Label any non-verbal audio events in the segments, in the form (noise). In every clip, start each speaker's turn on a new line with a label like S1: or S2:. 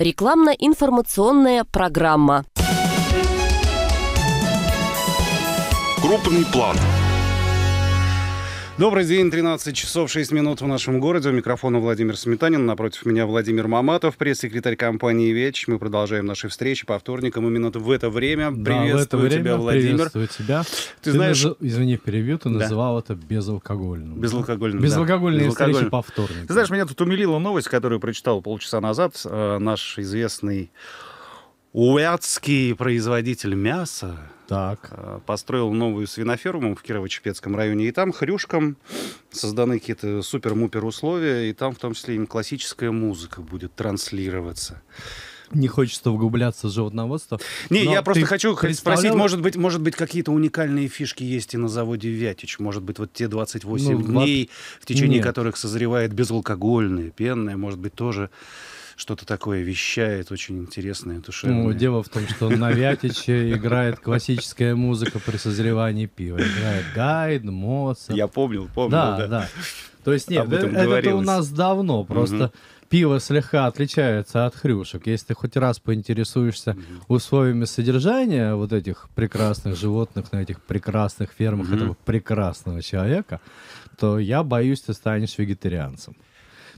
S1: Рекламно-информационная программа. Крупный план. Добрый день, 13 часов 6 минут в нашем городе. У микрофона Владимир Сметанин, напротив меня Владимир Маматов, пресс-секретарь компании «Веч». Мы продолжаем наши встречи по вторникам именно в это время. Да, приветствую в это время тебя, Владимир. Приветствую тебя. Ты, ты знаешь... Наз...
S2: Извини, перебью, ты да. называл это безалкогольным. Безалкогольным, Безалкогольные да. встречи по вторникам.
S1: Ты знаешь, меня тут умилила новость, которую прочитал полчаса назад э, наш известный уятский производитель мяса так. Э, построил новую свиноферму в Кирово-Чепецком районе. И там хрюшкам созданы какие-то супер-мупер условия. И там в том числе им классическая музыка будет транслироваться
S2: не хочется углубляться в животноводство. Не, я просто хочу спросить, может
S1: быть, может быть, какие-то уникальные фишки есть и на заводе Вятич? Может быть, вот те 28 ну, дней, в течение Нет. которых созревает безалкогольное, пенное, может быть, тоже что-то такое вещает, очень интересное, душевное. Ну, дело в том, что на
S2: Вятиче играет классическая музыка при созревании пива. Играет
S1: Гайд, Моцарт. Я помнил, помнил, да. да. да.
S2: То есть нет, это, это у нас давно, просто угу. пиво слегка отличается от хрюшек. Если ты хоть раз поинтересуешься угу. условиями содержания вот этих прекрасных животных на этих прекрасных фермах угу. этого прекрасного человека, то я боюсь, ты станешь вегетарианцем.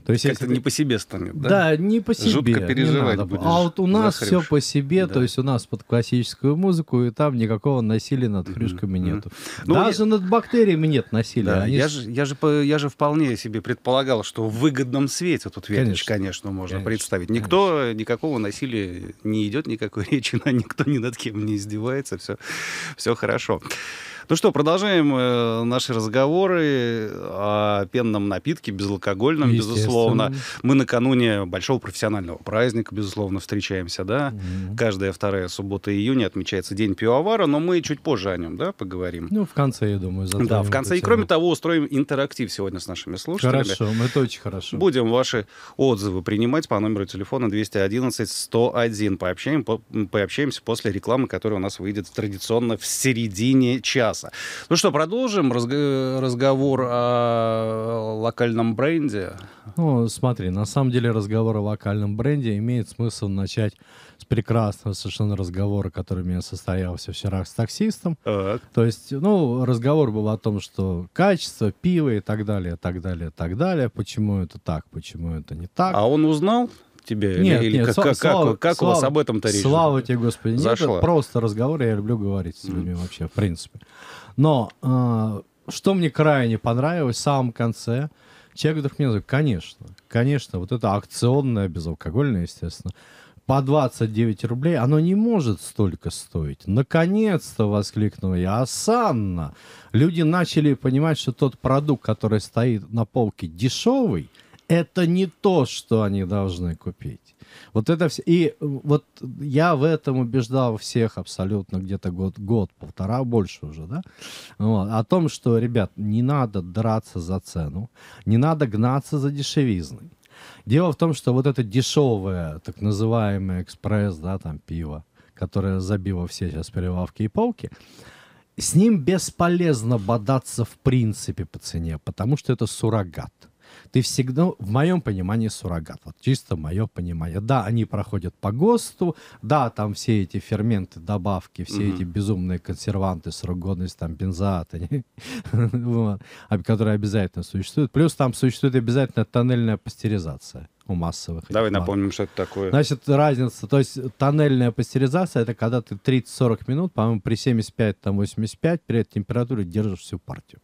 S1: То есть как-то это... не по себе станет, да? Да, не по себе. Жутко переживать надо. будешь. А вот у нас все по
S2: себе, да. то есть у нас под классическую музыку, и там никакого насилия над хрюшками mm-hmm. нету. Ну, Даже я... над бактериями нет насилия. Да, Они... я, же,
S1: я, же, я же вполне себе предполагал, что в выгодном свете тут ветвич, конечно, конечно можно конечно, представить. Никто конечно. никакого насилия не идет, никакой (laughs) речи, никто ни над кем не издевается, все, все хорошо. Ну что, продолжаем э, наши разговоры о пенном напитке, безалкогольном, безусловно. Мы накануне большого профессионального праздника, безусловно, встречаемся, да? mm Каждая вторая суббота июня отмечается День пивовара, но мы чуть позже о нем, да, поговорим?
S2: Ну, в конце, я думаю. Да, в конце. И
S1: кроме того, устроим интерактив сегодня с нашими слушателями. Хорошо, это очень хорошо. Будем ваши отзывы принимать по номеру телефона 211-101. Пообщаем, по, пообщаемся после рекламы, которая у нас выйдет традиционно в середине часа мяса. Ну что, продолжим разговор о локальном бренде?
S2: Ну, смотри, на самом деле разговор о локальном бренде имеет смысл начать с прекрасного совершенно разговора, который у меня состоялся вчера с таксистом. Так. То есть, ну, разговор был о том, что качество пива и так далее, так далее, так далее. Почему это так, почему это не так.
S1: А он узнал? тебе? Нет, или нет, как,
S2: как, слава, как, как слава, у вас об этом-то речь? Слава тебе, Господи. Зашла. Нет, просто разговор, я люблю говорить с людьми mm. вообще, в принципе. Но э, что мне крайне понравилось в самом конце, человек вдруг мне говорит, конечно, конечно, вот это акционное, безалкогольное, естественно, по 29 рублей, оно не может столько стоить. Наконец-то, воскликнул я, Асанна, Люди начали понимать, что тот продукт, который стоит на полке, дешевый – это не то, что они должны купить. Вот это все. И вот я в этом убеждал всех абсолютно где-то год, год, полтора, больше уже, да, вот, о том, что, ребят, не надо драться за цену, не надо гнаться за дешевизной. Дело в том, что вот это дешевое, так называемое экспресс, да, там пиво, которое забило все сейчас перелавки и полки, с ним бесполезно бодаться в принципе по цене, потому что это суррогат ты всегда, в моем понимании, суррогат. Вот чисто мое понимание. Да, они проходят по ГОСТу, да, там все эти ферменты, добавки, все mm-hmm. эти безумные консерванты, срок годности, там, бензат, (laughs) которые обязательно существуют. Плюс там существует обязательно тоннельная пастеризация
S1: у массовых. Давай напомним, что это такое. Значит,
S2: разница, то есть тоннельная пастеризация, это когда ты 30-40 минут, по-моему, при 75-85 при этой температуре держишь всю партию.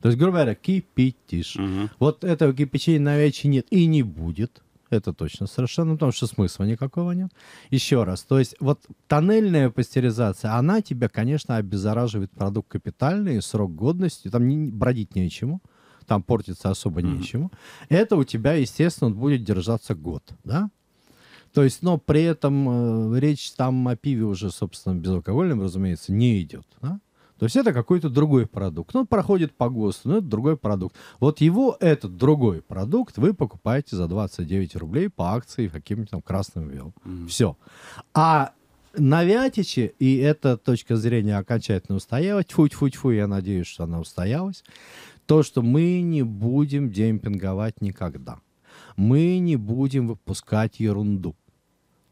S2: То есть, грубо говоря, кипятишь. Угу. Вот этого кипячения на вече нет и не будет. Это точно совершенно, потому что смысла никакого нет. Еще раз, то есть вот тоннельная пастеризация, она тебя, конечно, обеззараживает продукт капитальный, срок годности, там бродить нечему, там портиться особо mm-hmm. нечему. Это у тебя, естественно, будет держаться год, да? То есть, но при этом э, речь там о пиве уже, собственно, безалкогольном, разумеется, не идет. Да? То есть это какой-то другой продукт. Он ну, проходит по ГОСТу, но это другой продукт. Вот его, этот другой продукт, вы покупаете за 29 рублей по акции каким-нибудь там красным вел. Mm-hmm. Все. А на Вятиче, и эта точка зрения окончательно устоялась, тьфу-тьфу-тьфу, я надеюсь, что она устоялась, то, что мы не будем демпинговать никогда. Мы не будем выпускать ерунду.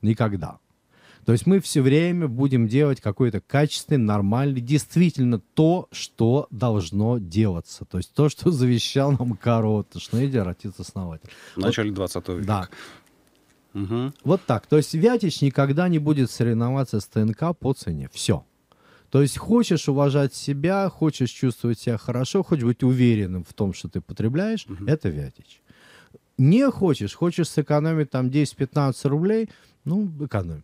S2: Никогда. То есть мы все время будем делать какой-то качественный, нормальный, действительно то, что должно делаться. То есть то, что (laughs) завещал нам Карл Шнейдер, отец-основатель.
S1: В начале 20 века. Да. Угу.
S2: Вот так. То есть Вятич никогда не будет соревноваться с ТНК по цене. Все. То есть хочешь уважать себя, хочешь чувствовать себя хорошо, хочешь быть уверенным в том, что ты потребляешь, угу. это Вятич. Не хочешь, хочешь сэкономить там 10-15 рублей, ну, экономь.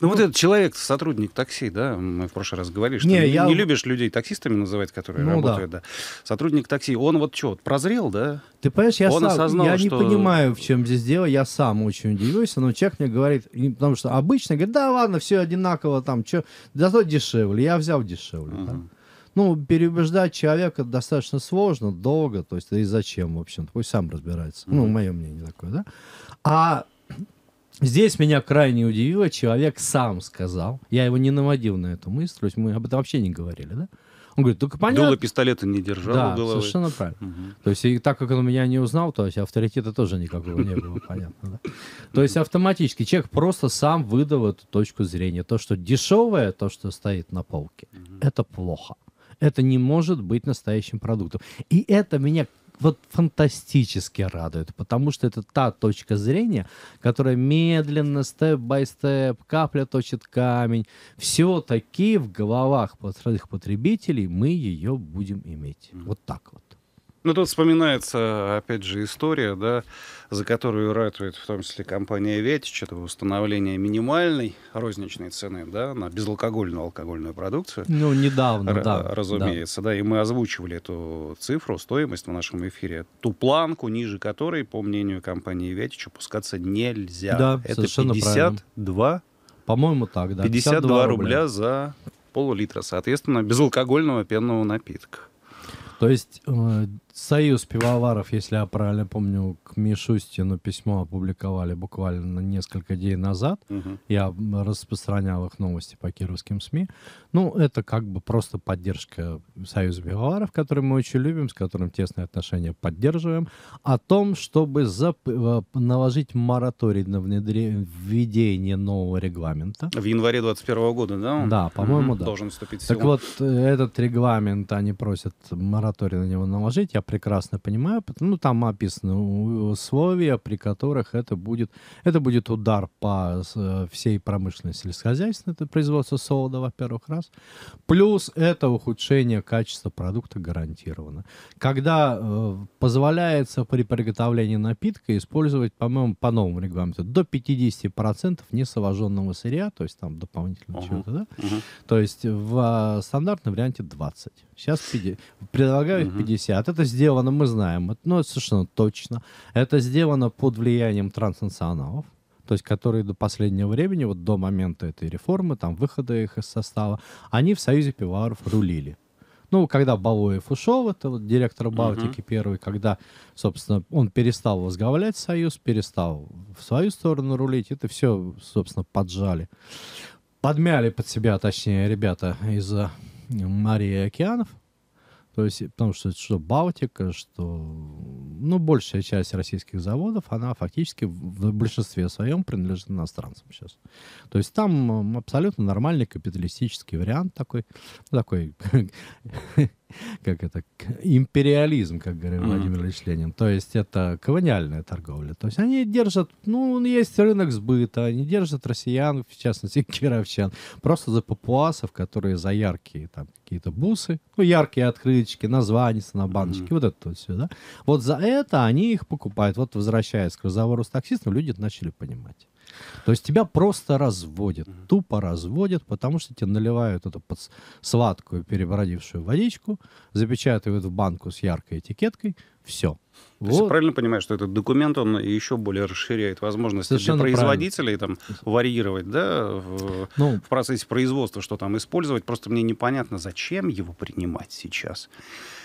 S1: Ну вот этот человек, сотрудник такси, да, мы в прошлый раз говорили, что не, не, я... не любишь людей таксистами называть, которые ну, работают, да. да. Сотрудник такси, он вот что, прозрел, да? Ты понимаешь, я, он сам, осознал, я что... не
S2: понимаю, в чем здесь дело, я сам очень удивился, но человек мне говорит, потому что обычно, говорит, да ладно, все одинаково там, что, зато дешевле, я взял дешевле, uh-huh. да? Ну, переубеждать человека достаточно сложно, долго, то есть, да и зачем, в общем-то, пусть сам разбирается. Mm-hmm. Ну, мое мнение такое, да? А Здесь меня крайне удивило, человек сам сказал, я его не наводил на эту мысль, то есть мы об этом вообще не говорили, да? Он говорит, только понятно. Дуло
S1: пистолета не держал да, головы. совершенно правильно. Угу.
S2: То есть, и так как он меня не узнал, то есть авторитета тоже никакого не было, понятно, да? То есть автоматически человек просто сам выдал эту точку зрения. То, что дешевое, то, что стоит на полке, угу. это плохо. Это не может быть настоящим продуктом. И это меня вот фантастически радует, потому что это та точка зрения, которая медленно, степ-бай-степ, капля точит камень. Все-таки в головах простых потребителей мы ее будем иметь. Вот так вот.
S1: Ну, тут вспоминается, опять же, история, да, за которую ратует в том числе компания «Веть», что-то восстановление минимальной розничной цены да, на безалкогольную алкогольную продукцию. Ну, недавно,
S2: Р- да. Разумеется,
S1: да. да. И мы озвучивали эту цифру, стоимость в нашем эфире. Ту планку, ниже которой, по мнению компании «Ветич», опускаться нельзя. Да, Это совершенно 52 по-моему, так, да. 52, 52 рубля. за пол соответственно, безалкогольного пенного напитка.
S2: То есть э, Союз пивоваров, если я правильно помню, к Мишустину письмо опубликовали буквально несколько дней назад. Угу. Я распространял их новости по кировским СМИ. Ну, это как бы просто поддержка Союза пивоваров, который мы очень любим, с которым тесные отношения поддерживаем, о том, чтобы зап... Э, наложить мораторий на внедр... введение
S1: нового регламента. В январе 2021 года, да? Да, по-моему, угу. да. Должен вступить в силу. Так вот,
S2: э, этот регламент они просят мораторий на него наложить. Я прекрасно понимаю. Ну, там описаны условия, при которых это будет, это будет удар по э, всей промышленности сельскохозяйственной, это производство солода, во-первых, раз. Плюс это ухудшение качества продукта гарантировано, Когда э, позволяется при приготовлении напитка использовать, по-моему, по новому регламенту, до 50% несовоженного сырья, то есть там дополнительно uh-huh. чего-то, да? Uh-huh. То есть в э, стандартном варианте 20. Сейчас 50. предлагают uh-huh. 50. Это сделано, мы знаем, ну, это совершенно точно, это сделано под влиянием транснационалов, то есть которые до последнего времени, вот до момента этой реформы, там, выхода их из состава, они в Союзе пиваров рулили. Ну, когда Балуев ушел, это вот директор Балтики uh-huh. первый, когда, собственно, он перестал возглавлять Союз, перестал в свою сторону рулить, это все, собственно, поджали. Подмяли под себя, точнее, ребята из э, Марии Океанов, то есть, потому что, что Балтика, что ну, большая часть российских заводов, она фактически в большинстве своем принадлежит иностранцам сейчас. То есть там абсолютно нормальный капиталистический вариант такой, ну, такой (laughs) как это, империализм, как говорил mm-hmm. Владимир Ильич Ленин. То есть это колониальная торговля. То есть они держат, ну, есть рынок сбыта, они держат россиян, в частности, (laughs) кировчан, просто за папуасов, которые за яркие там какие-то бусы, ну, яркие открыточки, названия на баночке, mm-hmm. вот это вот все, да. Вот за это они их покупают. Вот возвращаясь к разговору с таксистом, люди начали понимать. То есть тебя просто разводят, mm-hmm. тупо разводят, потому что тебе наливают эту под сладкую перебродившую водичку, запечатывают в банку с яркой этикеткой, все. То
S1: вот. есть я правильно понимаю, что этот документ, он еще более расширяет возможности Совершенно для производителей там, варьировать да, в, ну, в процессе производства, что там использовать. Просто мне непонятно, зачем его принимать сейчас,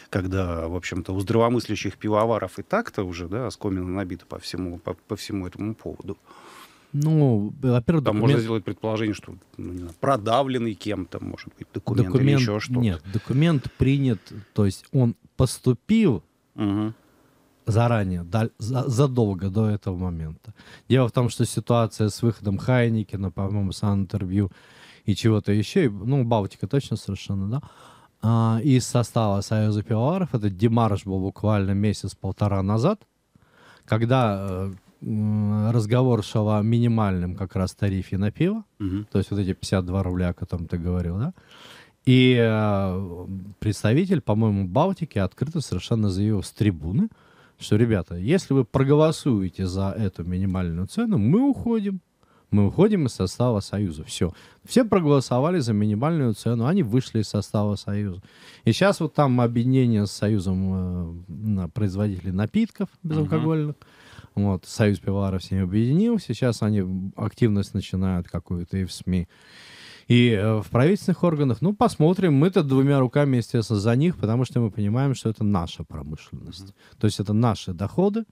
S1: когда, в общем-то, у здравомыслящих пивоваров и так-то уже да, оскомина набита по всему, по, по всему этому поводу. Ну,
S2: во-первых, Там документ... можно
S1: сделать предположение, что ну, не знаю, продавленный кем-то, может быть, документ, документ или еще что-то. Нет,
S2: документ принят, то есть он поступил угу. заранее, да, за, задолго до этого момента. Дело в том, что ситуация с выходом Хайникина, по-моему, с интервью и чего-то еще, и, ну, Балтика точно совершенно, да, а, из состава Союза пивоваров, это демарш был буквально месяц-полтора назад, когда э, разговор шел о минимальном как раз тарифе на пиво, угу. то есть вот эти 52 рубля, о котором ты говорил, да? И э, представитель, по-моему, Балтики открыто совершенно заявил с трибуны, что, ребята, если вы проголосуете за эту минимальную цену, мы уходим. Мы уходим из состава Союза. Все. Все проголосовали за минимальную цену, они вышли из состава Союза. И сейчас вот там объединение с Союзом э, производителей напитков безалкогольных. Uh-huh вот, Союз пивоваров с ними объединился, сейчас они активность начинают какую-то и в СМИ, и э, в правительственных органах. Ну, посмотрим. Мы-то двумя руками, естественно, за них, потому что мы понимаем, что это наша промышленность. Mm-hmm. То есть это наши доходы,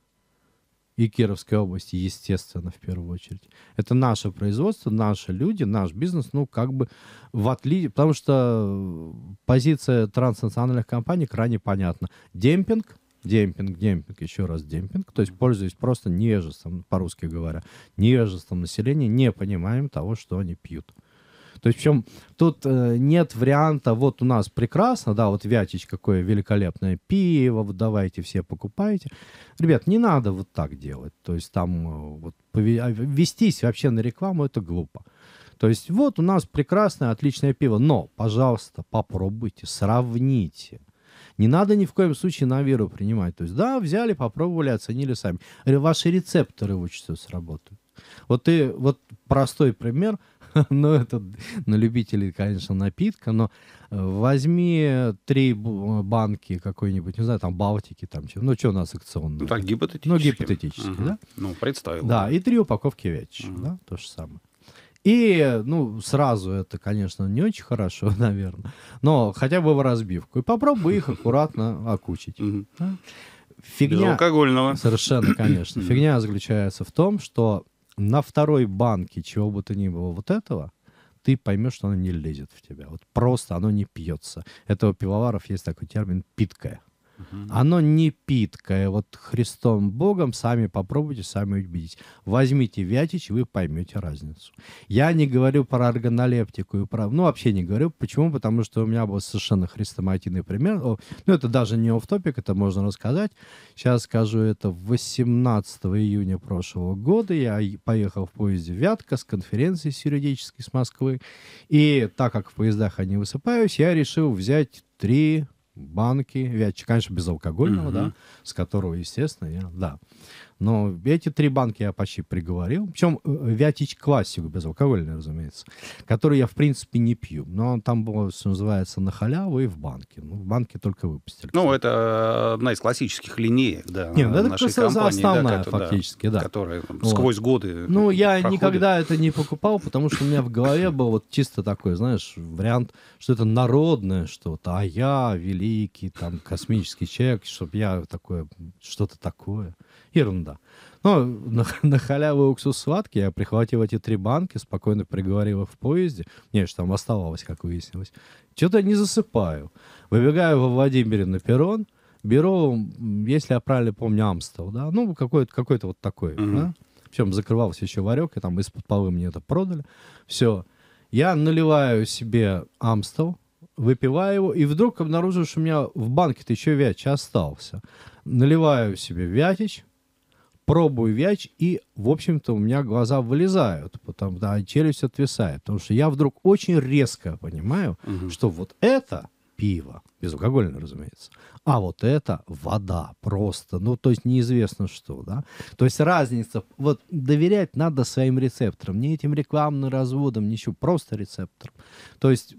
S2: и Кировской области, естественно, в первую очередь. Это наше производство, наши люди, наш бизнес, ну, как бы в отличие, потому что э, позиция транснациональных компаний крайне понятна. Демпинг, Демпинг, демпинг, еще раз демпинг. То есть пользуясь просто нежеством, по-русски говоря, нежеством населения, не понимаем того, что они пьют. То есть, в чем тут э, нет варианта, вот у нас прекрасно, да, вот Вятич какое великолепное пиво, вот давайте все покупайте. Ребят, не надо вот так делать. То есть там э, вот а, вестись вообще на рекламу это глупо. То есть вот у нас прекрасное, отличное пиво, но, пожалуйста, попробуйте, сравните не надо ни в коем случае на веру принимать. То есть, да, взяли, попробовали, оценили сами. Ваши рецепторы учатся сработают. Вот ты, вот простой пример, (laughs) но ну, это на любителей, конечно, напитка, но э, возьми три э, банки какой-нибудь, не знаю, там Балтики, там, ну что у нас акционные. Ну так,
S1: гипотетически. Ну гипотетически, угу. да? Ну, представил. Да,
S2: и три упаковки вятича, угу. да, то же самое. И, ну, сразу это, конечно, не очень хорошо, (laughs) наверное, но хотя бы в разбивку. И попробуй их аккуратно окучить. Фигня...
S1: алкогольного. Совершенно, конечно. (clears throat) Фигня
S2: заключается в том, что на второй банке чего бы то ни было вот этого, ты поймешь, что оно не лезет в тебя. Вот просто оно не пьется. Это у пивоваров есть такой термин "питкая". Оно не питкое. Вот Христом Богом сами попробуйте, сами убедитесь. Возьмите вятич, и вы поймете разницу. Я не говорю про органолептику и про... Ну, вообще не говорю. Почему? Потому что у меня был совершенно хрестоматийный пример. Ну, это даже не офф-топик, это можно рассказать. Сейчас скажу, это 18 июня прошлого года. Я поехал в поезде Вятка с конференции юридической с Москвы. И так как в поездах они высыпаюсь, я решил взять три банки, вятчик, конечно, безалкогольного, mm-hmm. да, с которого, естественно, я, да. Но эти три банки я почти приговорил. Причем Вятич классику безалкогольный, разумеется, который я, в принципе, не пью. Но он там было, что называется, на халяву и в банке. Ну, в банке только выпустили.
S1: Ну, это одна из классических линеек, да, Нет, ну, это нашей компании. основная, да, которая, фактически, да. Которая вот. сквозь годы Ну, я проходит. никогда
S2: это не покупал, потому что у меня в голове (laughs) был вот чисто такой, знаешь, вариант, что это народное что-то, а я великий, там, космический человек, чтобы я такое, что-то такое. Ерунда. Но на, (laughs) на халяву уксус сладкий, я прихватил эти три банки, спокойно приговорил их в поезде. Не, что там оставалось, как выяснилось. Что-то не засыпаю. Выбегаю во Владимире на перрон, беру, если я правильно помню, Амстел, да, ну, какой-то какой вот такой, mm-hmm. да. Причем закрывался еще варек, и там из-под полы мне это продали. Все. Я наливаю себе Амстел, выпиваю его, и вдруг обнаружил, что у меня в банке-то еще вятич остался. Наливаю себе вятич, пробую вяч, и, в общем-то, у меня глаза вылезают, потому да, челюсть отвисает. Потому что я вдруг очень резко понимаю, угу. что вот это пиво, безалкогольное, разумеется, а вот это вода просто, ну, то есть неизвестно что, да. То есть разница, вот доверять надо своим рецепторам, не этим рекламным разводам, ничего, просто рецепторам. То есть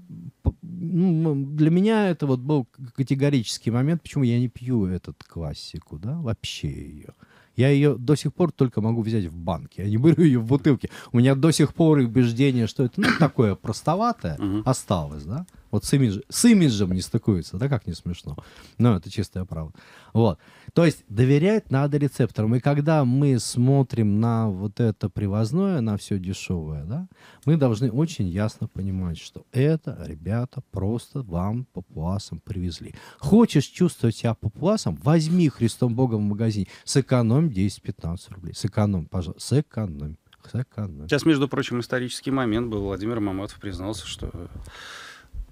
S2: ну, для меня это вот был категорический момент, почему я не пью этот классику, да, вообще ее. Я ее до сих пор только могу взять в банке. Я не беру ее в бутылке. У меня до сих пор убеждение, что это ну, такое простоватое осталось, да. Вот с, имидж, с имиджем не стыкуется, да как не смешно. Но ну, это чистая правда. Вот. То есть доверять надо рецепторам. И когда мы смотрим на вот это привозное, на все дешевое, да, мы должны очень ясно понимать, что это, ребята, просто вам папуасом привезли. Хочешь чувствовать себя папуасом, возьми Христом Богом в магазине, сэкономь 10-15 рублей. Сэкономь, пожалуйста, сэкономь. Сэкономь.
S1: Сейчас, между прочим, исторический момент был. Владимир Маматов признался, что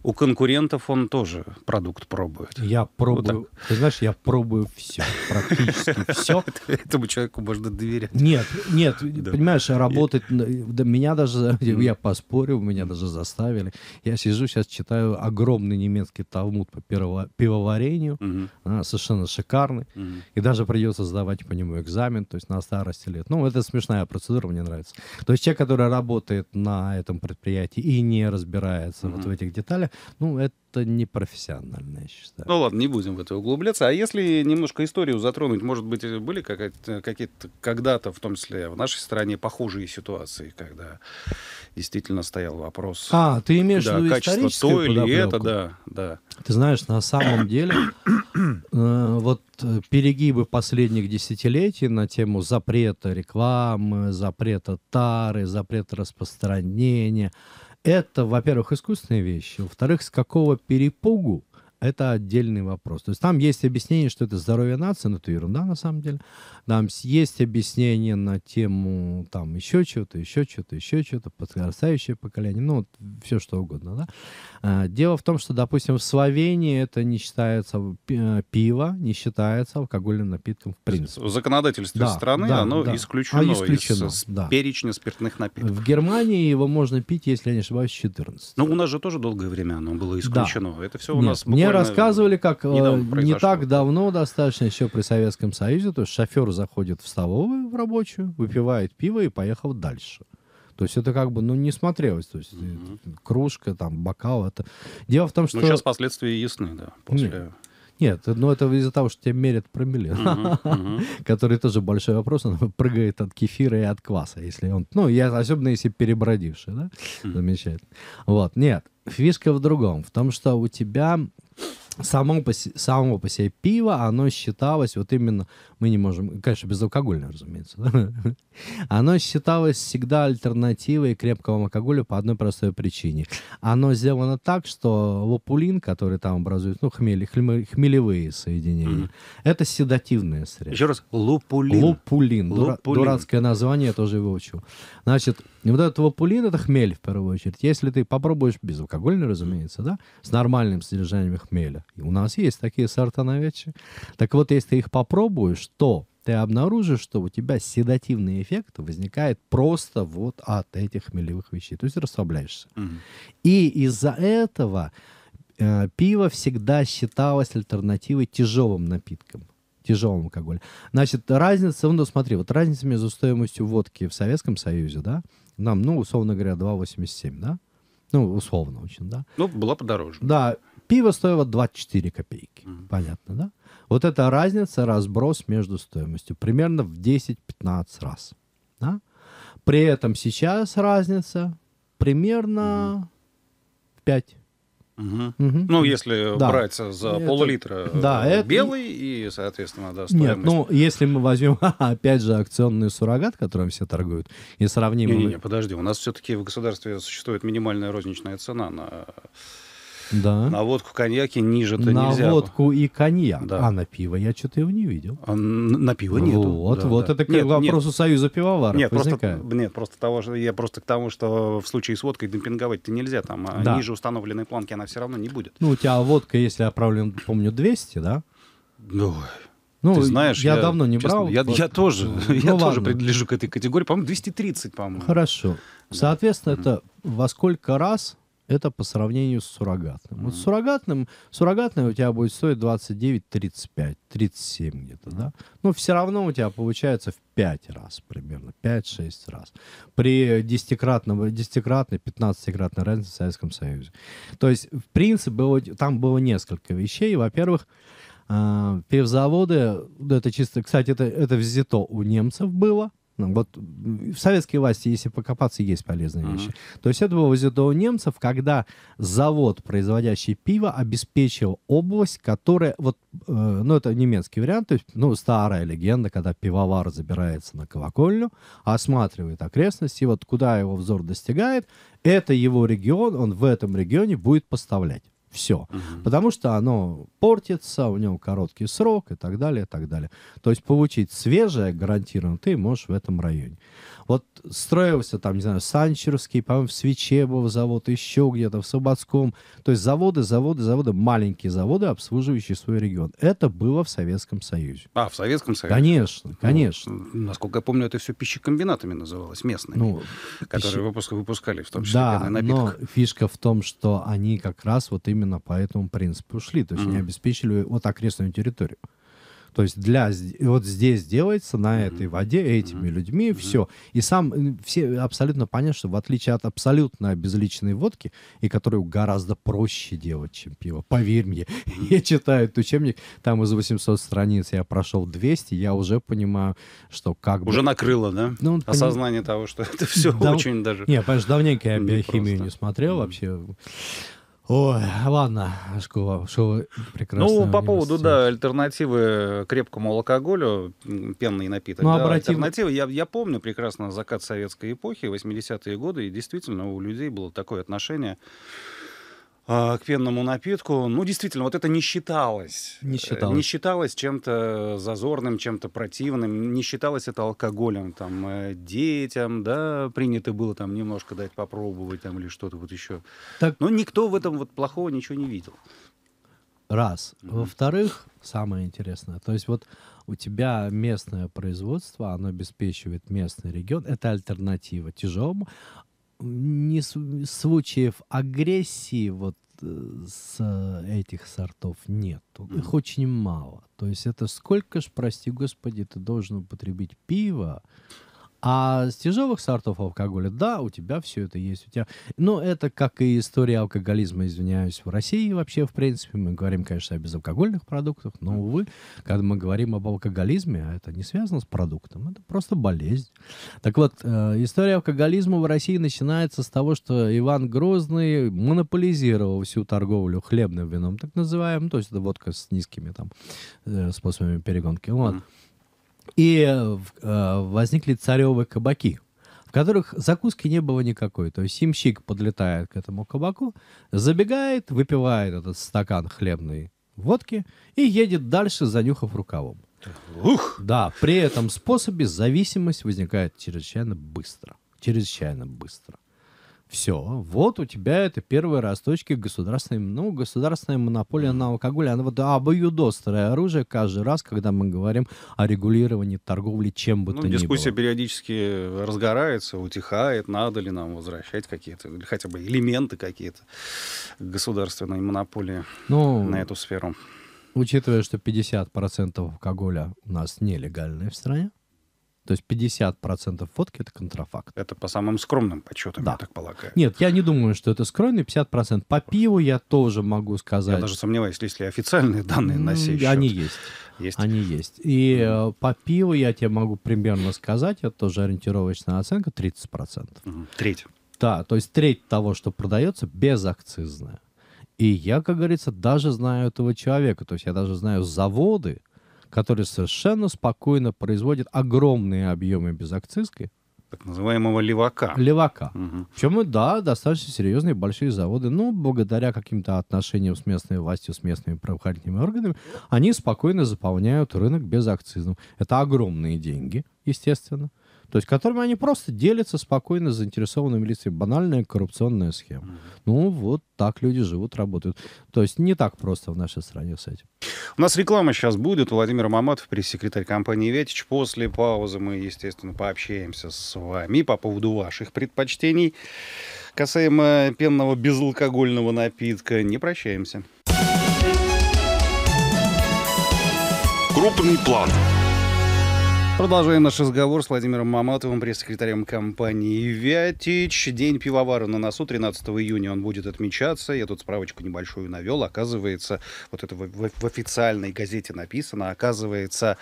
S1: у конкурентов он тоже продукт пробует. Я пробую. Вот ты знаешь, я пробую все, практически (laughs) все. Этому человеку можно доверять. Нет, нет, да. понимаешь, работать.
S2: Да, меня даже (laughs) я поспорю, меня даже заставили. Я сижу сейчас читаю огромный немецкий талмуд по пивоварению, совершенно шикарный, и даже придется сдавать по нему экзамен, то есть на старости лет. Ну, это смешная процедура, мне нравится. То есть человек, который работает на этом предприятии и не разбирается вот в этих деталях далее. Ну, это
S1: непрофессионально, я считаю. Ну ладно, не будем в это углубляться. А если немножко историю затронуть, может быть, были какие-то когда-то, в том числе в нашей стране, похожие ситуации, когда действительно стоял вопрос. А, ты имеешь да, в виду качество то или это, да, да.
S2: Ты знаешь, на самом деле, э, вот э, перегибы последних десятилетий на тему запрета рекламы, запрета тары, запрета распространения, это, во-первых, искусственные вещи. во-вторых, с какого перепугу это отдельный вопрос. То есть там есть объяснение, что это здоровье нации, но ну, это ерунда на самом деле. Там есть объяснение на тему там еще чего-то, еще чего-то, еще чего-то, подрастающее поколение, ну, вот, все что угодно, да. А, дело в том, что, допустим, в Словении это не считается, э, пиво не считается алкогольным напитком в принципе. В законодательстве да, страны да, оно да. исключено, оно исключено из да.
S1: перечня спиртных напитков. В Германии
S2: его можно пить, если я не ошибаюсь, 14.
S1: ну у нас же тоже долгое время оно было исключено. Да. Это все у Нет, нас буквально мне рассказывали, как э, не
S2: так давно, достаточно еще при Советском Союзе, то есть шофер заходит в столовую в рабочую, выпивает пиво и поехал дальше. То есть это как бы, ну, не смотрелось. То есть mm кружка, там, бокал, это... Дело в том, ну, что... Ну, сейчас последствия ясны, да, после... Нет. Нет, ну это из-за того, что тебя мерят промилле, uh-huh, (laughs) который тоже большой вопрос, он (laughs) прыгает от кефира и от кваса, если он, ну, я, особенно если перебродивший, да, uh замечательно. Вот, нет, фишка в другом, в том, что у тебя само по, само по себе пиво, оно считалось вот именно мы не можем, конечно, безалкогольно, разумеется, (laughs) оно считалось всегда альтернативой крепкому алкоголю по одной простой причине. Оно сделано так, что лопулин, который там образует, ну, хмель, хмель, хмелевые соединения, mm-hmm. это седативное средство.
S1: Еще раз, лопулин.
S2: Лопулин. Дура, дурацкое название я тоже выучил. Значит, вот этот лопулин — это хмель, в первую очередь. Если ты попробуешь, безалкогольный, разумеется, да, с нормальным содержанием хмеля. у нас есть такие сорта на Так вот, если ты их попробуешь, что ты обнаружишь, что у тебя седативный эффект возникает просто вот от этих хмелевых вещей. То есть расслабляешься. Угу. И из-за этого э, пиво всегда считалось альтернативой тяжелым напиткам тяжелым алкоголем. Значит, разница, ну смотри, вот разница между стоимостью водки в Советском Союзе, да, нам, ну, условно говоря, 2,87, да, ну, условно очень, да.
S1: Ну, была подороже.
S2: Да, пиво стоило 24 копейки, mm-hmm. понятно, да? Вот эта разница, разброс между стоимостью примерно в 10-15 раз. Да? При этом сейчас разница примерно угу. 5. Угу. Угу. Ну, если да. брать за это... пол-литра да, э, белый это... и, соответственно, да, стоимость. Нет, ну, если мы возьмем, (laughs) опять же, акционный суррогат, которым все торгуют, и сравним... Не-не-не,
S1: подожди, у нас все-таки в государстве существует минимальная розничная цена на да. На водку, коньяки ниже-то на нельзя. На водку
S2: и коньяк. Да. А на пиво я что-то его не видел. А на пиво нету. Вот, да, вот да. это к вопросу нет. Союза пивоваров нет, Просто,
S1: нет, просто того, что я просто к тому, что в случае с водкой демпинговать-то нельзя. Там а да. ниже установленной планки она все равно не будет.
S2: Ну, у тебя водка, если я правильно помню, 200, да? Ну, ну, ты знаешь, я, я давно не брал. Я, вот, я тоже, ну, (laughs) я ладно. тоже принадлежу
S1: к этой категории. По-моему, 230, по-моему.
S2: Хорошо. Да. Соответственно, mm-hmm. это во сколько раз это по сравнению с суррогатным. Mm-hmm. Вот суррогатным, суррогатное у тебя будет стоить 29, 35, 37 где-то, mm-hmm. да? Но все равно у тебя получается в 5 раз примерно, 5-6 раз. При 10-кратной, 10-кратной 15-кратной разнице в Советском Союзе. То есть, в принципе, было, там было несколько вещей. Во-первых, э, пивзаводы, это чисто, кстати, это, это взято у немцев было, ну, вот в советской власти, если покопаться, есть полезные uh-huh. вещи. То есть это было взято у немцев, когда завод, производящий пиво, обеспечивал область, которая... Вот, э, ну, это немецкий вариант, то есть, ну, старая легенда, когда пивовар забирается на колокольню, осматривает окрестности, вот куда его взор достигает, это его регион, он в этом регионе будет поставлять все. Угу. Потому что оно портится, у него короткий срок и так далее, и так далее. То есть получить свежее гарантированно ты можешь в этом районе. Вот строился там, не знаю, Санчерский, по-моему, в Свечебово завод, еще где-то, в Слободском. То есть заводы, заводы, заводы, маленькие заводы, обслуживающие свой регион. Это было в Советском Союзе.
S1: А, в Советском Союзе? Конечно, ну, конечно. Ну, насколько я помню, это все пищекомбинатами называлось, местными, ну, которые пищ... выпуск... выпускали в том числе да, напиток.
S2: но фишка в том, что они как раз вот именно по этому принципу шли. То есть mm-hmm. они обеспечили вот окрестную территорию. То есть для вот здесь делается на mm-hmm. этой воде этими mm-hmm. людьми mm-hmm. все. И сам э, все абсолютно понятно, что в отличие от абсолютно безличной водки, и которую гораздо проще делать, чем пиво. Поверь мне, mm-hmm. (laughs) я читаю этот учебник, там из 800 страниц я прошел 200, я уже понимаю, что как уже бы... Уже накрыло,
S1: да? Ну, Осознание поним... того, что (laughs) это все Дав... очень даже... Не, понимаешь,
S2: давненько я биохимию не смотрел mm-hmm. вообще. Ой, ладно, что, что прекрасно. Ну, по поводу, да,
S1: альтернативы крепкому алкоголю, пенный напиток. Ну, да, обратим... Альтернатива, я, я помню прекрасно закат советской эпохи, 80-е годы, и действительно у людей было такое отношение Э, к пенному напитку. Ну, действительно, вот это не считалось. Не э, считалось. Не считалось чем-то зазорным, чем-то противным. Не считалось это алкоголем. Там э, детям, да, принято было там немножко дать попробовать там или что-то вот еще. Так... Но никто в этом вот плохого ничего не видел.
S2: Раз. Mm-hmm. Во-вторых, самое интересное, то есть вот у тебя местное производство, оно обеспечивает местный регион, это альтернатива тяжелому, не случаев агрессии вот э, с э, этих сортов нет. Их очень мало. То есть это сколько ж, прости господи, ты должен употребить пиво, а с тяжелых сортов алкоголя, да, у тебя все это есть. У тебя... Но ну, это как и история алкоголизма, извиняюсь, в России вообще, в принципе. Мы говорим, конечно, о безалкогольных продуктах, но, увы, когда мы говорим об алкоголизме, а это не связано с продуктом, это просто болезнь. Так вот, э, история алкоголизма в России начинается с того, что Иван Грозный монополизировал всю торговлю хлебным вином, так называемым, то есть это водка с низкими там э, способами перегонки. Вот. Mm-hmm. И э, возникли царевые кабаки, в которых закуски не было никакой. То есть имщик подлетает к этому кабаку, забегает, выпивает этот стакан хлебной водки и едет дальше, занюхав рукавом. Ух! Да, при этом способе зависимость возникает чрезвычайно быстро. Чрезвычайно быстро. Все, вот у тебя это первые росточки государственной, ну, государственная монополия на алкоголь. Она вот обоюдострое оружие каждый раз, когда мы говорим о регулировании торговли чем бы ну, то ни было. Дискуссия
S1: периодически э, разгорается, утихает, надо ли нам возвращать какие-то, хотя бы элементы какие-то государственной монополии ну, на эту сферу.
S2: Учитывая, что 50% алкоголя у нас нелегальные в стране, то есть 50% фотки — это контрафакт. Это по самым скромным подсчетам, да. я так полагаю. Нет, я не думаю, что это скромный 50%. По пиву я тоже могу сказать. Я даже сомневаюсь, есть ли официальные данные на сей счет. Они есть. есть. Они есть. И mm. по пиву я тебе могу примерно сказать, это тоже ориентировочная оценка, 30%. Mm. Треть. Да, то есть треть того, что продается, безакцизная. И я, как говорится, даже знаю этого человека. То есть я даже знаю заводы, mm который совершенно спокойно производит огромные объемы безакцизки.
S1: Так называемого левака. Левака. Угу.
S2: Причем, да, достаточно серьезные большие заводы. Ну, благодаря каким-то отношениям с местной властью, с местными правоохранительными органами, они спокойно заполняют рынок без акцизов. Это огромные деньги, естественно. Угу то есть которыми они просто делятся спокойно с заинтересованными лицами. Банальная коррупционная схема. Ну, вот так люди живут, работают. То есть не так просто в нашей стране с этим.
S1: У нас реклама сейчас будет. Владимир Маматов, пресс-секретарь компании «Ветич». После паузы мы, естественно, пообщаемся с вами по поводу ваших предпочтений. Касаемо пенного безалкогольного напитка, не прощаемся. Крупный план Продолжаем наш разговор с Владимиром Маматовым, пресс-секретарем компании «Вятич». День пивовара на носу, 13 июня он будет отмечаться. Я тут справочку небольшую навел. Оказывается, вот это в, в, в официальной газете написано, оказывается,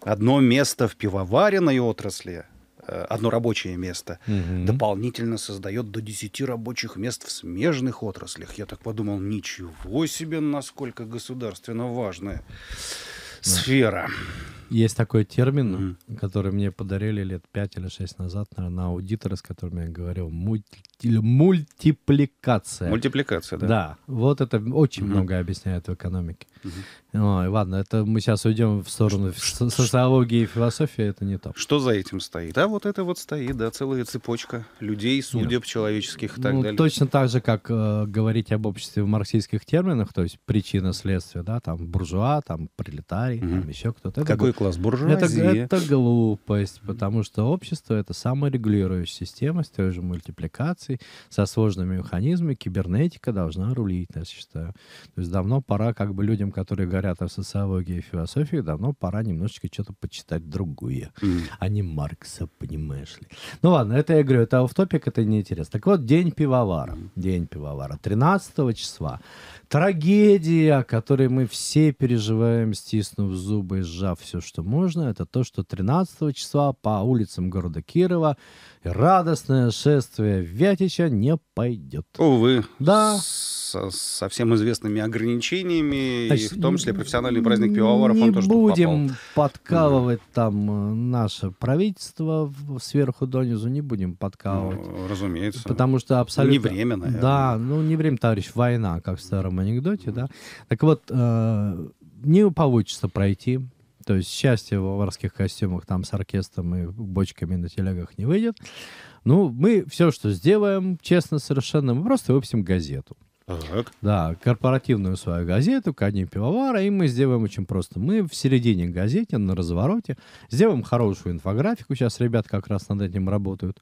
S1: одно место в пивоваренной отрасли э, одно рабочее место, угу. дополнительно создает до 10 рабочих мест в смежных отраслях. Я так подумал, ничего себе, насколько государственно важная
S2: да. сфера. Есть такой термин, mm. который мне подарили лет 5 или 6 назад, наверное, аудиторы, с которыми я говорил. Мульти... Мультипликация. Мультипликация, да. Да. Вот это очень mm-hmm. многое объясняет в экономике. Mm-hmm. Ой, ладно, это мы сейчас уйдем в сторону социологии и философии, это не то.
S1: Что за этим стоит? Да, вот это вот стоит, да, целая цепочка людей, судеб Нет. человеческих и так ну, далее. Точно
S2: так же, как э, говорить об обществе в марксистских терминах, то есть причина, следствие, да, там буржуа, там пролетарий, mm-hmm. там еще кто-то. Какой класс буржуазии. Это, это глупость, потому что общество — это саморегулирующая система с той же мультипликацией, со сложными механизмами. Кибернетика должна рулить, я считаю. То есть давно пора, как бы людям, которые говорят о социологии и философии, давно пора немножечко что-то почитать другое, mm. а не Маркса, понимаешь ли. Ну ладно, это я говорю, это в топик это неинтересно. Так вот, день пивовара. День пивовара. 13 числа Трагедия, которую мы все переживаем, стиснув зубы и сжав все, что можно, это то, что 13 числа по улицам города Кирова радостное шествие Вятича не пойдет.
S1: Увы. Да. С со, со всем известными ограничениями, Значит, и в том числе профессиональный праздник пивоваров, не он тоже будем
S2: попал. подкалывать да. там э, наше правительство сверху донизу, не будем подкалывать. Ну,
S1: разумеется. Потому что абсолютно... Не время, наверное. Да,
S2: ну не время, товарищ, война, как в старом анекдоте, да. Так вот, э, не получится пройти, то есть счастье в аварских костюмах там с оркестром и бочками на телегах не выйдет. Ну, мы все, что сделаем, честно совершенно, мы просто выпустим газету. Так. Да, корпоративную свою газету «Ко пивовара», и мы сделаем очень просто. Мы в середине газеты, на развороте, сделаем хорошую инфографику, сейчас ребят как раз над этим работают.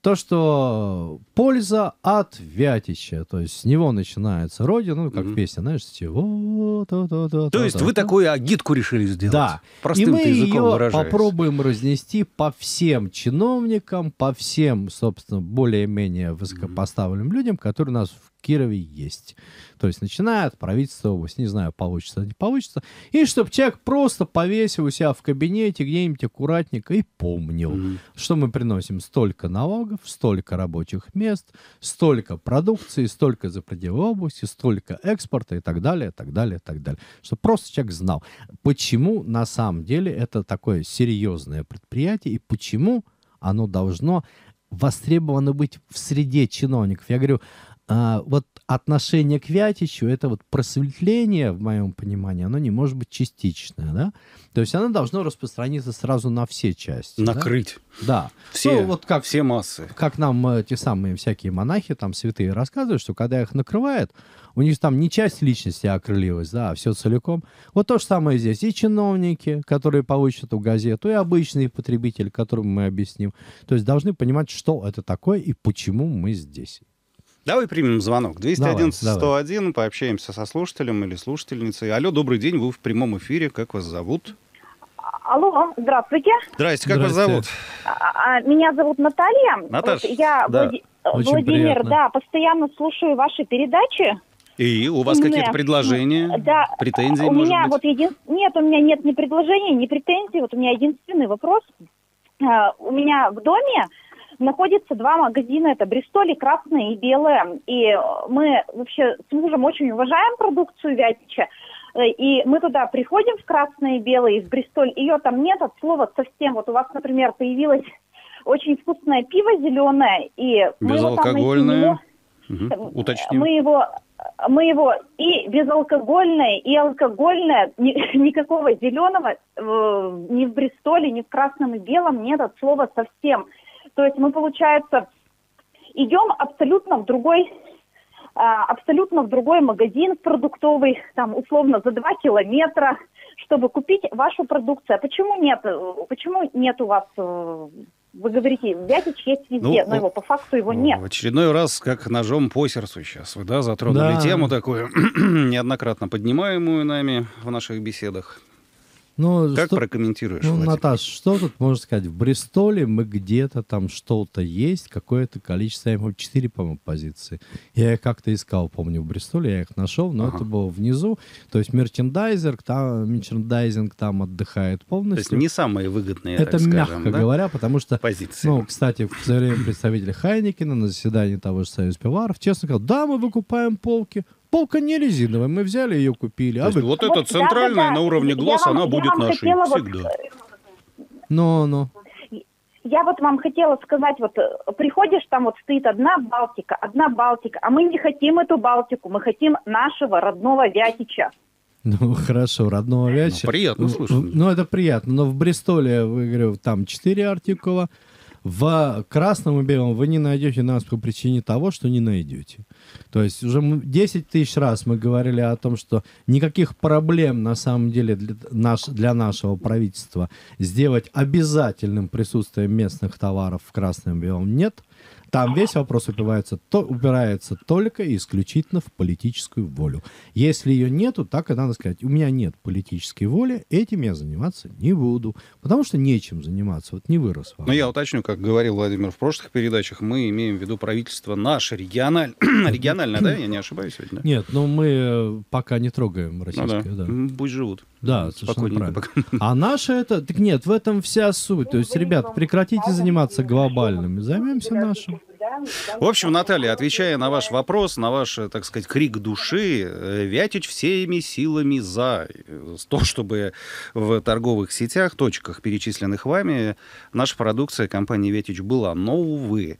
S2: То, что польза от вятича, то есть с него начинается родина, ну, как mm-hmm. песня, знаешь, с чего... То, то, то, то, есть вы то.
S1: такую агитку решили сделать? Да. Простым и мы ее выражаясь. попробуем
S2: разнести по всем чиновникам, по всем, собственно, более-менее высокопоставленным mm-hmm. людям, которые у нас в Кирове есть. 10. То есть начиная от правительства области, не знаю, получится, не получится. И чтобы человек просто повесил у себя в кабинете где-нибудь аккуратненько и помнил, mm-hmm. что мы приносим столько налогов, столько рабочих мест, столько продукции, столько за пределы области, столько экспорта и так далее, и так далее, и так далее. Чтобы просто человек знал, почему на самом деле это такое серьезное предприятие и почему оно должно востребовано быть в среде чиновников. Я говорю, а, вот отношение к Вятичу, это вот просветление, в моем понимании, оно не может быть частичное, да? То есть оно должно распространиться сразу на все части. Накрыть. Да. Все, ну, вот
S1: как, все массы.
S2: Как нам э, те самые всякие монахи, там, святые рассказывают, что когда их накрывает, у них там не часть личности а окрылилась, да, а все целиком. Вот то же самое здесь. И чиновники, которые получат эту газету, и обычный потребитель, которому мы объясним. То есть должны понимать, что это такое и почему мы здесь.
S1: Давай примем звонок. 211-101, пообщаемся со слушателем или слушательницей. Алло, добрый день, вы в прямом эфире, как вас зовут?
S3: Алло, здравствуйте. Здрасте, как вас зовут? А, а, меня зовут Наталья. Наташа, вот я да. Влади... Очень Владимир, приятно. да, постоянно слушаю ваши передачи.
S1: И у вас какие-то предложения, да, претензии, у меня быть? вот
S3: един... Нет, у меня нет ни предложений, ни претензий. Вот у меня единственный вопрос. А, у меня в доме находится два магазина, это Бристоль и Красное и Белое. Э, и мы вообще с мужем очень уважаем продукцию Вятича. Э, и мы туда приходим в красное и белое, и в Бристоль. Ее там нет от слова совсем. Вот у вас, например, появилось очень вкусное пиво зеленое. И Безалкогольное.
S1: угу. Уточним. Мы
S3: его мы его и безалкогольное, и алкогольное, (laughs) ни, никакого зеленого э, ни в Бристоле, ни в красном и белом нет от слова совсем. То есть мы, получается, идем абсолютно в другой а, абсолютно в другой магазин продуктовый, там условно за 2 километра, чтобы купить вашу продукцию. А почему нет? Э, почему нет у вас э, вы говорите, вятич есть везде, ну, но его по факту его ну, нет. В
S1: очередной раз как ножом по сердцу сейчас. Вы да, затронули да. тему такую, (clears throat) неоднократно поднимаемую нами в наших беседах. Ну, как что... прокомментируешь?
S2: Ну, Наташ, что тут можно сказать? В Бристоле мы где-то там что-то есть, какое-то количество, я помню, 4, по-моему, позиции. Я их как-то искал, помню, в Бристоле, я их нашел, но ага. это было внизу. То есть мерчендайзер, там, мерчендайзинг там отдыхает полностью. То есть не
S1: самые выгодные, Это так мягко да? говоря,
S2: потому что... Позиции. Ну, кстати, в свое время представитель Хайникина на заседании того же Союза пиваров честно сказал, да, мы выкупаем полки, Полка не резиновая, мы взяли ее, купили. а вы... Вот, вот эта центральная да, да, на уровне глаз, вам, она будет нашей всегда. Вот... Но, но.
S3: Я вот вам хотела сказать, вот э, приходишь, там вот стоит одна Балтика, одна Балтика, а мы не хотим эту Балтику, мы хотим нашего родного Вятича.
S2: Ну, хорошо, родного ну, Вятича. Ну, приятно слышать. Ну, это приятно, но в Бристоле, говорю, там четыре артикула, в красном и белом вы не найдете нас по причине того, что не найдете. То есть уже 10 тысяч раз мы говорили о том, что никаких проблем на самом деле для, наш, для нашего правительства сделать обязательным присутствие местных товаров в красном и белом нет – там весь вопрос упирается, то, упирается только и исключительно в политическую волю. Если ее нету, так и надо сказать, у меня нет политической воли, этим я заниматься не буду, потому что нечем заниматься, вот не вырос. Но ну,
S1: я уточню, как говорил Владимир в прошлых передачах, мы имеем в виду правительство наше, региональ... (clears throat) региональное, да, я не ошибаюсь? Ведь, да?
S2: Нет, но ну, мы пока не трогаем российское, ну, да.
S1: да. Пусть живут. Да, спокойненько пока.
S2: А наша это... Так нет, в этом вся суть. То есть, ребят, прекратите заниматься глобальным займемся нашим.
S1: В общем, Наталья, отвечая на ваш вопрос, на ваш, так сказать, крик души, э, Вятич всеми силами за э, то, чтобы в торговых сетях, точках, перечисленных вами, наша продукция компании Вятич была. Но, увы,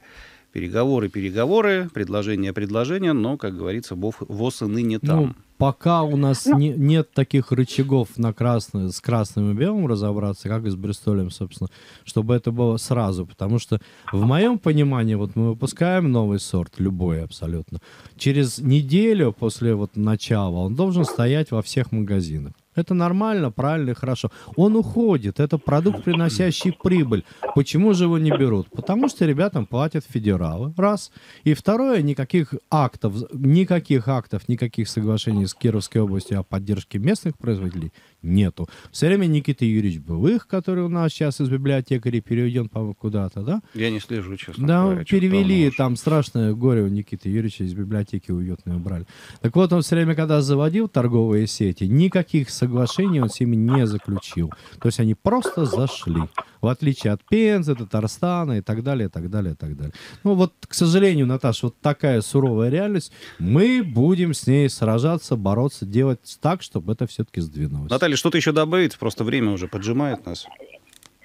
S1: переговоры, переговоры, предложения, предложения, но, как говорится, ВОЗ и ныне ну, там. Ну,
S2: пока у нас ну. не, нет таких рычагов на красный, с красным и белым разобраться, как и с Бристолем, собственно, чтобы это было сразу, потому что в моем понимании, вот мы выпускаем новый сорт, любой абсолютно, через неделю после вот начала он должен стоять во всех магазинах. Это нормально, правильно и хорошо. Он уходит, это продукт, приносящий прибыль. Почему же его не берут? Потому что ребятам платят федералы, раз. И второе, никаких актов, никаких актов, никаких соглашений с Кировской областью о поддержке местных производителей нету. Все время Никита Юрьевич Былых, который у нас сейчас из библиотекарей переведен куда-то, да?
S1: Я не слежу, честно Да, говоря, перевели,
S2: там, страшное горе у Никиты Юрьевича из библиотеки уютно убрали. Так вот, он все время, когда заводил торговые сети, никаких соглашение он с ними не заключил. То есть они просто зашли. В отличие от Пензы, Татарстана и так далее, и так далее, и так далее. Ну вот, к сожалению, Наташа, вот такая суровая реальность. Мы будем с ней сражаться, бороться, делать так, чтобы
S1: это все-таки сдвинулось. Наталья, что-то еще добавить? Просто время уже поджимает нас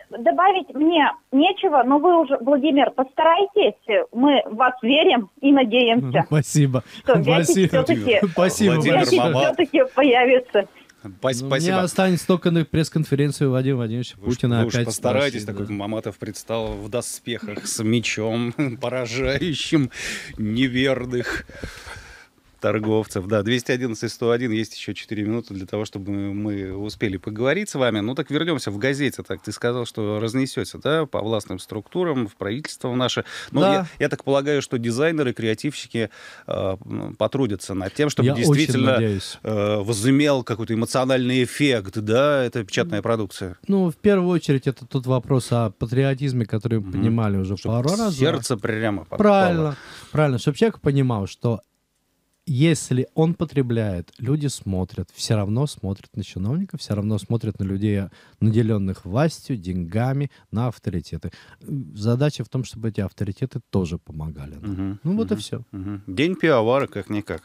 S3: добавить мне нечего, но вы уже, Владимир, постарайтесь. Мы в вас верим и надеемся.
S2: Спасибо. Что Спасибо. все-таки, Спасибо. Владимир, все-таки
S3: появится.
S2: Ну, спасибо. Ну, мне останется только на пресс-конференцию Владимира Владимировича вы Путина вы опять. постарайтесь,
S1: такой Маматов предстал в доспехах с мечом, (laughs) поражающим неверных торговцев. Да, 211-101, есть еще 4 минуты для того, чтобы мы успели поговорить с вами. Ну так вернемся в газете. Так ты сказал, что разнесете, да, по властным структурам, в правительство наше. Но ну, да. я, я так полагаю, что дизайнеры, креативщики э, потрудятся над тем, чтобы я действительно э, возымел какой-то эмоциональный эффект, да, это печатная продукция.
S2: Ну, в первую очередь, это тот вопрос о патриотизме, который мы mm-hmm. уже чтобы пару раз. Сердце
S1: прямо попало.
S2: Правильно, правильно, чтобы человек понимал, что если он потребляет, люди смотрят, все равно смотрят на чиновников, все равно смотрят на людей, наделенных властью, деньгами, на авторитеты. Задача в том, чтобы эти авторитеты тоже помогали. Да? Угу, ну вот угу, и все.
S1: Угу. День пивовара, как-никак.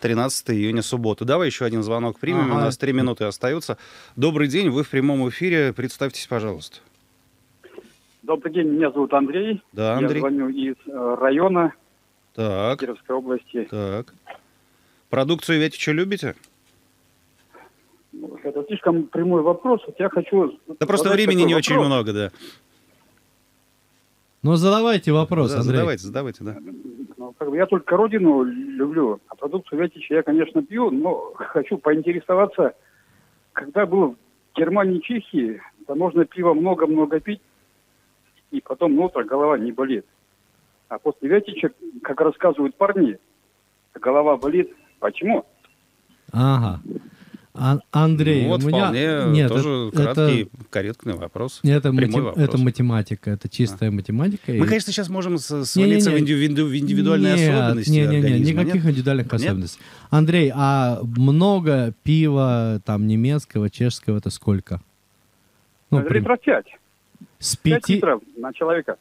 S1: 13 июня, суббота. Давай еще один звонок примем, ага. у нас три минуты остаются. Добрый день, вы в прямом эфире, представьтесь, пожалуйста. Добрый день, меня зовут Андрей. Да, Андрей. Я звоню из э, района так. Кировской области. Так. Продукцию ведь ветича любите? Ну, это слишком прямой вопрос. я хочу... Да просто времени не очень много, да.
S2: Ну, задавайте вопрос, да, Андрей.
S1: Задавайте, задавайте, да. Ну, как бы я только родину люблю, а продукцию Вятича я, конечно, пью, но (laughs) хочу поинтересоваться, когда был в Германии, Чехии, там можно пиво много-много пить, и потом ну утро голова не болит. А после вечечек, как рассказывают парни, голова болит. Почему?
S2: Ага. А, Андрей, ну, вот у меня нет, тоже это, краткий, это... корректный вопрос. Это, мати... вопрос. это математика, это чистая а. математика. Мы, и... конечно, сейчас можем свалиться не, не, не. в, индивиду... в индивидуальные нет, особенности. Нет, нет, нет, никаких нет? индивидуальных нет? особенностей. Андрей, а много пива там немецкого, чешского это сколько? Ну, Литров
S1: 5. С 5 пяти... литров на человека.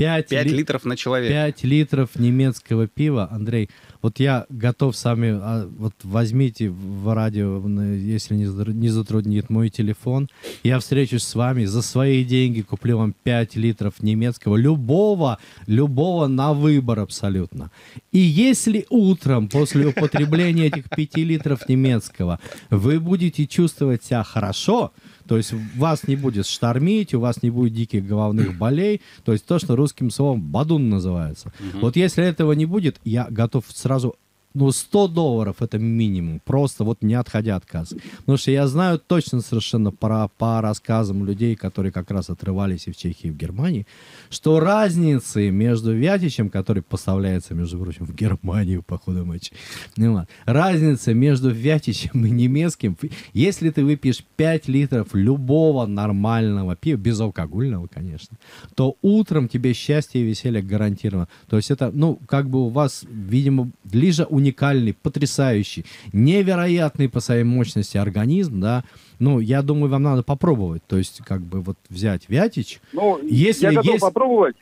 S1: 5, 5 ли...
S2: литров на человека. 5 литров немецкого пива, Андрей. Вот я готов сами, а, вот возьмите в радио, если не затруднит мой телефон. Я встречусь с вами, за свои деньги куплю вам 5 литров немецкого, любого, любого на выбор абсолютно. И если утром после употребления этих 5 литров немецкого вы будете чувствовать себя хорошо, то есть вас не будет штормить, у вас не будет диких головных (clears throat) болей. То есть то, что русским словом бадун называется. Угу. Вот если этого не будет, я готов сразу ну, 100 долларов это минимум, просто вот не отходя от кассы. Потому что я знаю точно совершенно по, по рассказам людей, которые как раз отрывались и в Чехии, и в Германии, что разницы между Вятичем, который поставляется, между прочим, в Германию по ходу матча, ну разница между Вятичем и немецким, если ты выпьешь 5 литров любого нормального пива, безалкогольного, конечно, то утром тебе счастье и веселье гарантировано. То есть это, ну, как бы у вас, видимо, ближе у уникальный, потрясающий, невероятный по своей мощности организм, да, ну, я думаю, вам надо попробовать, то есть, как бы, вот взять Вятич. Ну, если я готов есть...
S1: попробовать,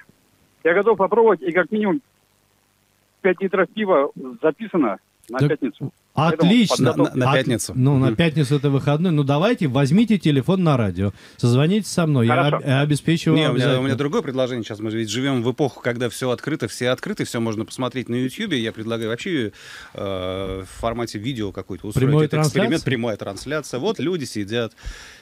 S1: я готов попробовать, и как минимум 5 литров пива записано на так, пятницу. Отлично. На, на пятницу.
S2: От, ну, на пятницу это выходной. Ну, давайте, возьмите телефон на радио. Созвоните со мной. Хорошо. Я обеспечу Не, У меня, у меня
S1: другое предложение сейчас. Мы ведь живем в эпоху, когда все открыто, все открыты, все можно посмотреть на YouTube. Я предлагаю вообще э, в формате видео какой-то устроить Прямой этот эксперимент. Прямая трансляция. Вот люди сидят.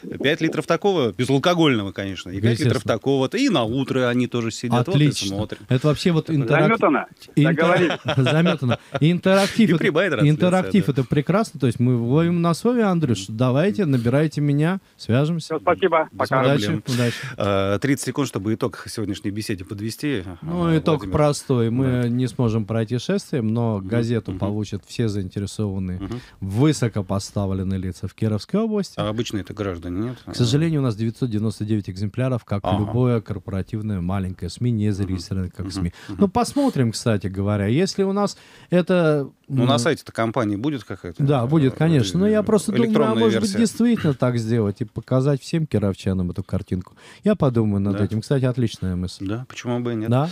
S1: 5 литров такого, безалкогольного, конечно. И 5 литров такого-то. И на утро они тоже сидят. Отлично. Вот и смотрят.
S2: Это вообще вот интерактив. Заметано. Интер... (laughs) Заметано.
S1: Интерактив. И прямая трансляция. Интерактив Латиф,
S2: это прекрасно. То есть мы ловим на слове, Андрюш, давайте, набирайте меня,
S1: свяжемся. Все, ну, спасибо, пока. Удачи, удачи. А, 30 секунд, чтобы итог сегодняшней беседе подвести. Э, ну, итог простой. Мы
S2: да. не сможем пройти шествием, но газету угу. получат все заинтересованные угу. высокопоставленные лица в Кировской области.
S1: А обычно это граждане, нет? К
S2: сожалению, у нас 999 экземпляров, как ага. любое корпоративное маленькое СМИ, не зарегистрировано как СМИ. Ну, посмотрим, кстати говоря. Если у нас это
S1: ну, на сайте-то компании будет какая-то?
S2: Да, э, будет, конечно. Но я просто думаю, а может быть, действительно так сделать и показать всем кировчанам эту картинку. Я подумаю над да. этим. Кстати, отличная мысль. Да,
S1: почему бы и нет. Да.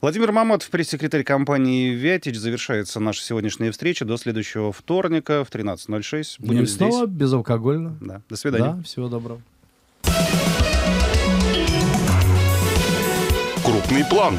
S1: Владимир Маматов, пресс-секретарь компании «Вятич». Завершается наша сегодняшняя встреча. До следующего вторника в 13.06. Будем ну, снова здесь. безалкогольно. Да. До свидания. Да, всего доброго. Крупный план.